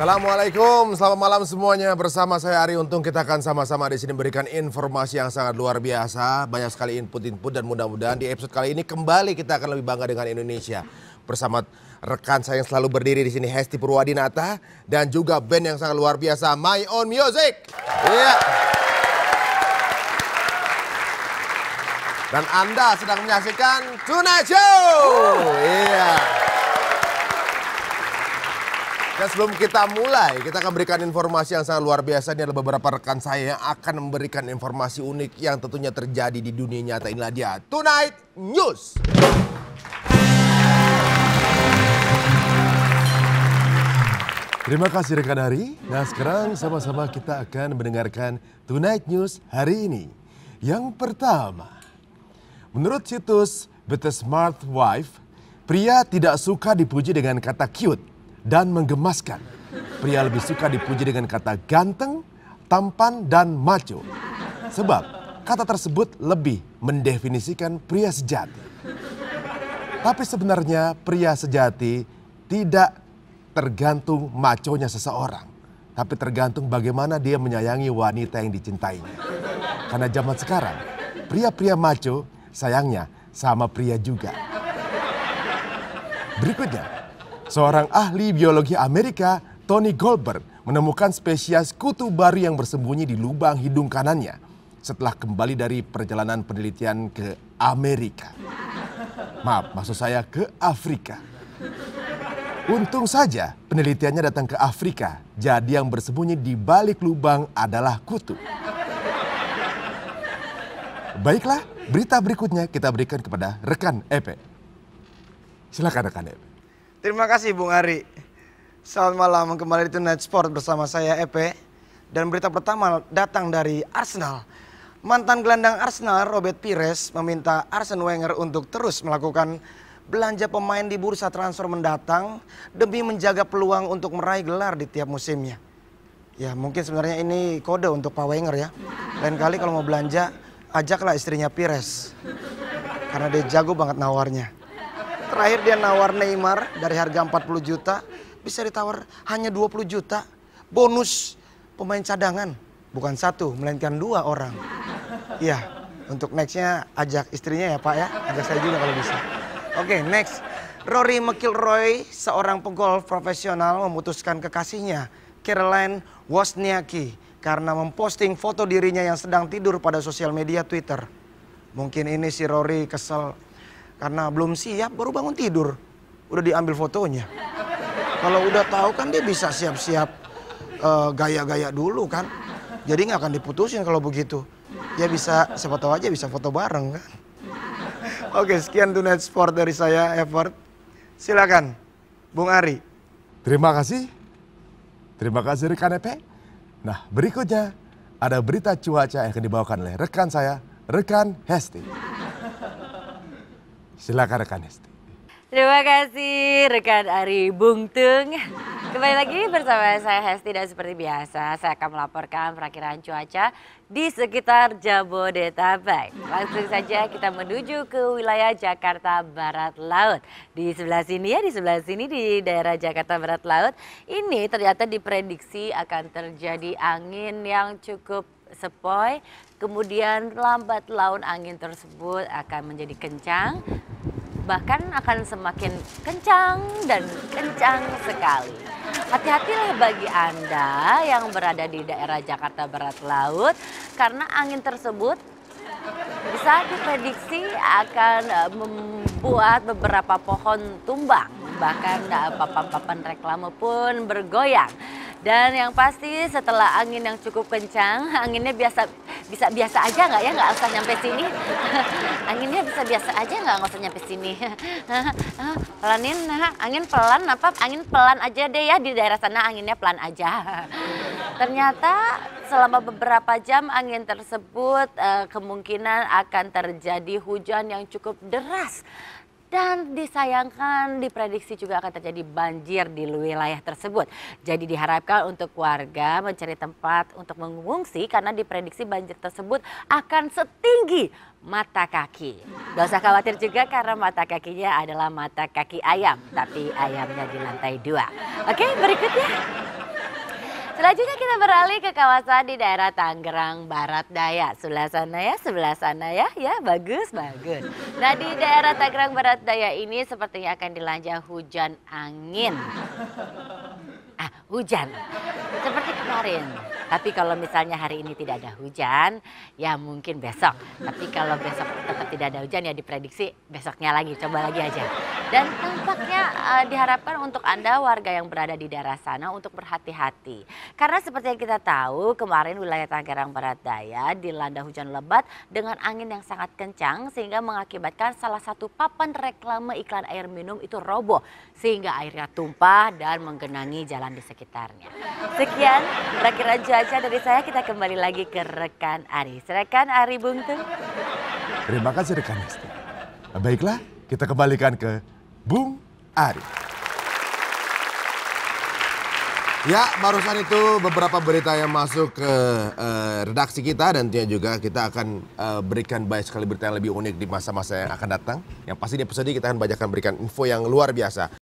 Assalamualaikum, selamat malam semuanya. Bersama saya Ari Untung, kita akan sama-sama di sini memberikan informasi yang sangat luar biasa. Banyak sekali input-input dan mudah-mudahan di episode kali ini kembali kita akan lebih bangga dengan Indonesia. Bersama rekan saya yang selalu berdiri di sini, Hesti Purwadinata. Dan juga band yang sangat luar biasa, My Own Music. Iya. Yeah. Dan Anda sedang menyaksikan Tonight Show. Iya. Yeah. Dan sebelum kita mulai, kita akan berikan informasi yang sangat luar biasa. Ini adalah beberapa rekan saya yang akan memberikan informasi unik yang tentunya terjadi di dunia nyata. Inilah dia, Tonight News. Terima kasih rekan hari. Nah sekarang sama-sama kita akan mendengarkan Tonight News hari ini. Yang pertama, menurut situs Better Smart Wife, pria tidak suka dipuji dengan kata cute dan menggemaskan. Pria lebih suka dipuji dengan kata ganteng, tampan, dan maco. Sebab kata tersebut lebih mendefinisikan pria sejati. Tapi sebenarnya pria sejati tidak tergantung maconya seseorang. Tapi tergantung bagaimana dia menyayangi wanita yang dicintainya. Karena zaman sekarang, pria-pria maco sayangnya sama pria juga. Berikutnya, Seorang ahli biologi Amerika, Tony Goldberg, menemukan spesies kutu baru yang bersembunyi di lubang hidung kanannya setelah kembali dari perjalanan penelitian ke Amerika. Maaf, maksud saya ke Afrika. Untung saja penelitiannya datang ke Afrika, jadi yang bersembunyi di balik lubang adalah kutu. Baiklah, berita berikutnya kita berikan kepada rekan Epe. Silakan rekan Epe. Terima kasih Bung Ari. Selamat malam kembali di Tonight Sport bersama saya Epe. Dan berita pertama datang dari Arsenal. Mantan gelandang Arsenal Robert Pires meminta Arsene Wenger untuk terus melakukan belanja pemain di bursa transfer mendatang demi menjaga peluang untuk meraih gelar di tiap musimnya. Ya mungkin sebenarnya ini kode untuk Pak Wenger ya. Lain kali kalau mau belanja ajaklah istrinya Pires. Karena dia jago banget nawarnya. Terakhir dia nawar Neymar dari harga 40 juta. Bisa ditawar hanya 20 juta. Bonus pemain cadangan. Bukan satu, melainkan dua orang. Iya, untuk nextnya ajak istrinya ya Pak ya. Ajak saya juga kalau bisa. Oke, okay, next. Rory McIlroy, seorang pegolf profesional memutuskan kekasihnya, Caroline Wozniacki, karena memposting foto dirinya yang sedang tidur pada sosial media Twitter. Mungkin ini si Rory kesel karena belum siap baru bangun tidur. Udah diambil fotonya. Kalau udah tahu kan dia bisa siap-siap uh, gaya-gaya dulu kan. Jadi nggak akan diputusin kalau begitu. Ya bisa siapa tahu aja bisa foto bareng kan. Oke sekian Tonight Sport dari saya Effort. Silakan Bung Ari. Terima kasih. Terima kasih rekan Epe. Nah berikutnya ada berita cuaca yang akan dibawakan oleh rekan saya, rekan Hesti. Silakan rekan Hesti. Terima kasih rekan Ari Bungtung. Kembali lagi bersama saya Hesti dan seperti biasa saya akan melaporkan perakhiran cuaca di sekitar Jabodetabek. Langsung saja kita menuju ke wilayah Jakarta Barat Laut. Di sebelah sini ya, di sebelah sini di daerah Jakarta Barat Laut ini ternyata diprediksi akan terjadi angin yang cukup sepoi, kemudian lambat laun angin tersebut akan menjadi kencang, bahkan akan semakin kencang dan kencang sekali. Hati-hatilah bagi Anda yang berada di daerah Jakarta Barat Laut karena angin tersebut bisa diprediksi akan eh, membuat beberapa pohon tumbang, bahkan eh, papan-papan reklame pun bergoyang. Dan yang pasti setelah angin yang cukup kencang, anginnya biasa bisa biasa aja nggak ya? Nggak usah nyampe sini. Anginnya bisa biasa aja nggak? Nggak usah nyampe sini. Pelanin, nah, angin pelan apa? Angin pelan aja deh ya di daerah sana anginnya pelan aja. Ternyata selama beberapa jam angin tersebut eh, kemungkinan akan terjadi hujan yang cukup deras dan disayangkan diprediksi juga akan terjadi banjir di wilayah tersebut. Jadi diharapkan untuk warga mencari tempat untuk mengungsi karena diprediksi banjir tersebut akan setinggi mata kaki. Gak usah khawatir juga karena mata kakinya adalah mata kaki ayam, tapi ayamnya di lantai dua. Oke, berikutnya. Selanjutnya kita beralih ke kawasan di daerah Tangerang Barat Daya. Sebelah sana ya, sebelah sana ya. Ya, bagus, bagus. Nah, di daerah Tangerang Barat Daya ini sepertinya akan dilanja hujan angin. Ah, hujan. Seperti kemarin. Tapi kalau misalnya hari ini tidak ada hujan, ya mungkin besok. Tapi kalau besok tetap tidak ada hujan ya diprediksi besoknya lagi, coba lagi aja. Dan tampaknya uh, diharapkan untuk Anda warga yang berada di daerah sana untuk berhati-hati. Karena seperti yang kita tahu kemarin wilayah Tangerang Barat Daya dilanda hujan lebat dengan angin yang sangat kencang sehingga mengakibatkan salah satu papan reklame iklan air minum itu roboh sehingga airnya tumpah dan menggenangi jalan di sekitarnya. Sekian rakyat cuaca dari saya kita kembali lagi ke rekan Ari. Rekan Ari Bungtung. Terima kasih rekan Baiklah, kita kembalikan ke Bung Ari. Ya, barusan itu beberapa berita yang masuk ke uh, redaksi kita dan tentunya juga kita akan uh, berikan banyak sekali berita yang lebih unik di masa-masa yang akan datang. Yang pasti di episode ini kita akan bacakan berikan info yang luar biasa.